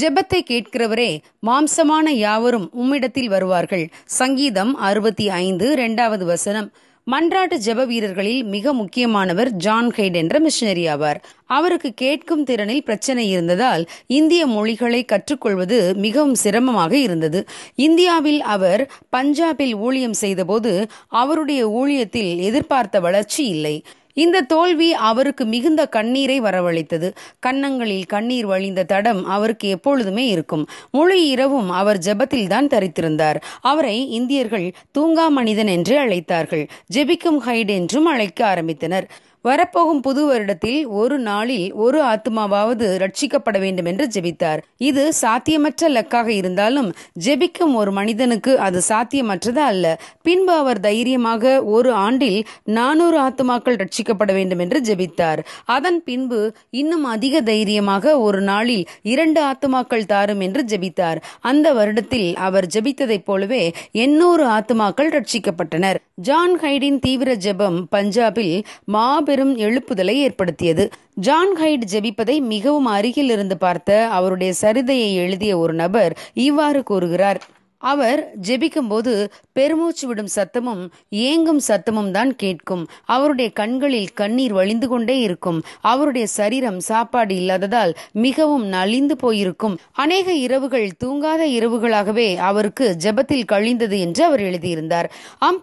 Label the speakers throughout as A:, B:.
A: ஜெபத்தை கேட்கிறவரே மாம்சமான யாவரும் உம்மிடத்தில் வருவார்கள் சங்கீதம் அறுபத்தி ஐந்து இரண்டாவது வசனம் மன்றாட்டு ஜெப வீரர்களில் மிக முக்கியமானவர் ஜான் ஹைட் என்ற மிஷனரி ஆவார் அவருக்கு கேட்கும் திறனில் பிரச்சனை இருந்ததால் இந்திய மொழிகளை கற்றுக்கொள்வது மிகவும் சிரமமாக இருந்தது இந்தியாவில் அவர் பஞ்சாபில் ஊழியம் செய்தபோது அவருடைய ஊழியத்தில் எதிர்பார்த்த வளர்ச்சி இல்லை இந்த தோல்வி அவருக்கு மிகுந்த கண்ணீரை வரவழைத்தது கன்னங்களில் கண்ணீர் வழிந்த தடம் அவருக்கு எப்பொழுதுமே இருக்கும் முழு இரவும் அவர் ஜெபத்தில் தான் தரித்திருந்தார் அவரை இந்தியர்கள் தூங்கா மனிதன் என்று அழைத்தார்கள் ஜெபிக்கும் ஹைட் என்றும் அழைக்க ஆரம்பித்தனர் வரப்போகும் புது வருடத்தில் ஒரு நாளில் ஒரு ஆத்மாவாவது ரட்சிக்கப்பட வேண்டும் என்று ஜெபித்தார் இது சாத்தியமற்ற லக்காக இருந்தாலும் ஜெபிக்கும் ஒரு மனிதனுக்கு அது சாத்தியமற்றது அல்ல பின்பு அவர் தைரியமாக ஒரு ஆண்டில் நானூறு ஆத்மாக்கள் ரட்சிக்கப்பட வேண்டும் என்று ஜெபித்தார் அதன் பின்பு இன்னும் அதிக தைரியமாக ஒரு நாளில் இரண்டு ஆத்மாக்கள் தாரும் என்று ஜெபித்தார் அந்த வருடத்தில் அவர் ஜெபித்ததைப் போலவே எண்ணூறு ஆத்மாக்கள் ரட்சிக்கப்பட்டனர் ஜான் ஹைடின் தீவிர ஜெபம் பஞ்சாபில் மாபெரும் மாபெரும் எழுப்புதலை ஏற்படுத்தியது ஜான் ஹைட் ஜெபிப்பதை மிகவும் அருகில் இருந்து பார்த்த அவருடைய சரிதையை எழுதிய ஒரு நபர் இவ்வாறு கூறுகிறார் அவர் ஜெபிக்கும்போது பெருமூச்சு விடும் சத்தமும் ஏங்கும் சத்தமும் தான் கேட்கும் அவருடைய கண்களில் கண்ணீர் வழிந்து கொண்டே இருக்கும் அவருடைய சரீரம் சாப்பாடு இல்லாததால் மிகவும் நலிந்து போயிருக்கும் அநேக இரவுகள் தூங்காத இரவுகளாகவே அவருக்கு ஜெபத்தில் கழிந்தது என்று அவர் எழுதியிருந்தார் ஆம்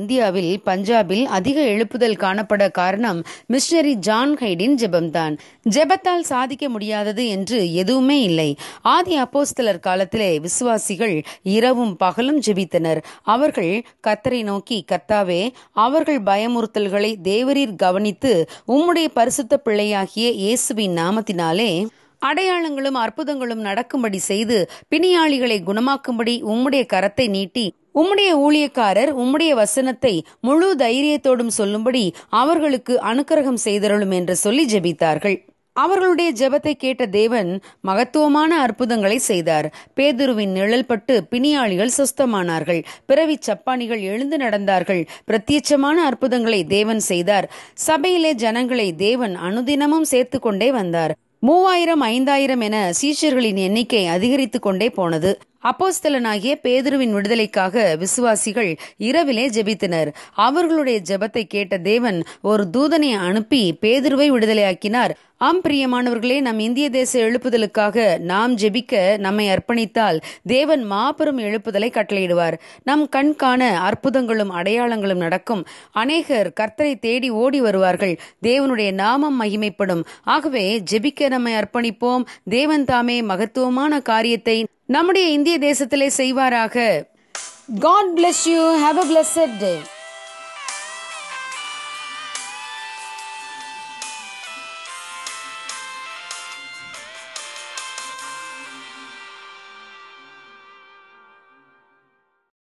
A: இந்தியாவில் பஞ்சாபில் அதிக எழுப்புதல் காணப்பட காரணம் மிஷனரி ஜான் ஹைடின் ஜெபம்தான் ஜெபத்தால் சாதிக்க முடியாதது என்று எதுவுமே இல்லை ஆதி அப்போஸ்தலர் காலத்திலே விசுவாசிகள் இரவும் பகலும் ஜெபித்தனர் அவர்கள் கத்தரை நோக்கி கத்தாவே அவர்கள் பயமுறுத்தல்களை தேவரீர் கவனித்து உம்முடைய பரிசுத்த பிள்ளையாகிய இயேசுவின் நாமத்தினாலே அடையாளங்களும் அற்புதங்களும் நடக்கும்படி செய்து பிணியாளிகளை குணமாக்கும்படி உம்முடைய கரத்தை நீட்டி உம்முடைய ஊழியக்காரர் உம்முடைய வசனத்தை முழு தைரியத்தோடும் சொல்லும்படி அவர்களுக்கு அனுக்கிரகம் செய்தருளும் என்று சொல்லி ஜெபித்தார்கள் அவர்களுடைய ஜெபத்தை கேட்ட தேவன் மகத்துவமான அற்புதங்களை செய்தார் பேதுருவின் நிழல் பட்டு பிணியாளிகள் சுஸ்தமானார்கள் பிறவி சப்பானிகள் எழுந்து நடந்தார்கள் பிரத்யட்சமான அற்புதங்களை தேவன் செய்தார் சபையிலே ஜனங்களை தேவன் அனுதினமும் சேர்த்து கொண்டே வந்தார் மூவாயிரம் ஐந்தாயிரம் என சீஷர்களின் எண்ணிக்கை அதிகரித்து கொண்டே போனது அப்போஸ்தலனாகிய பேதுருவின் விடுதலைக்காக விசுவாசிகள் இரவிலே ஜெபித்தனர் அவர்களுடைய ஜெபத்தை கேட்ட தேவன் ஒரு தூதனை அனுப்பி பேதுருவை விடுதலையாக்கினார் ஆம் பிரியமானவர்களே நம் இந்திய தேச எழுப்புதலுக்காக நாம் ஜெபிக்க நம்மை அர்ப்பணித்தால் தேவன் மாபெரும் எழுப்புதலை கட்டளையிடுவார் நம் கண் காண அற்புதங்களும் அடையாளங்களும் நடக்கும் அநேகர் கர்த்தரை தேடி ஓடி வருவார்கள் தேவனுடைய நாமம் மகிமைப்படும் ஆகவே ஜெபிக்க நம்மை அர்ப்பணிப்போம் தேவன் தாமே மகத்துவமான காரியத்தை நம்முடைய இந்திய தேசத்திலே செய்வாராக God bless you have a blessed day